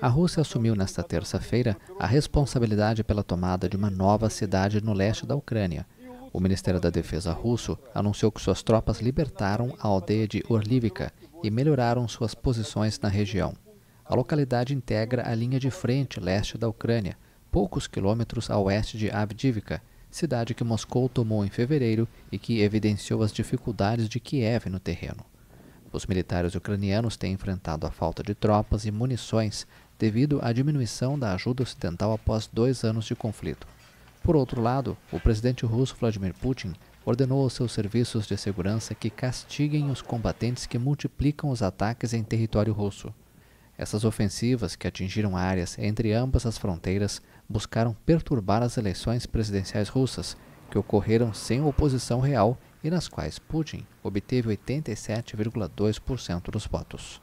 A Rússia assumiu nesta terça-feira a responsabilidade pela tomada de uma nova cidade no leste da Ucrânia. O Ministério da Defesa russo anunciou que suas tropas libertaram a aldeia de Orlivka e melhoraram suas posições na região. A localidade integra a linha de frente leste da Ucrânia, poucos quilômetros a oeste de Avdivka, cidade que Moscou tomou em fevereiro e que evidenciou as dificuldades de Kiev no terreno. Os militares ucranianos têm enfrentado a falta de tropas e munições devido à diminuição da ajuda ocidental após dois anos de conflito. Por outro lado, o presidente russo Vladimir Putin ordenou aos seus serviços de segurança que castiguem os combatentes que multiplicam os ataques em território russo. Essas ofensivas, que atingiram áreas entre ambas as fronteiras, buscaram perturbar as eleições presidenciais russas, que ocorreram sem oposição real e nas quais Putin obteve 87,2% dos votos.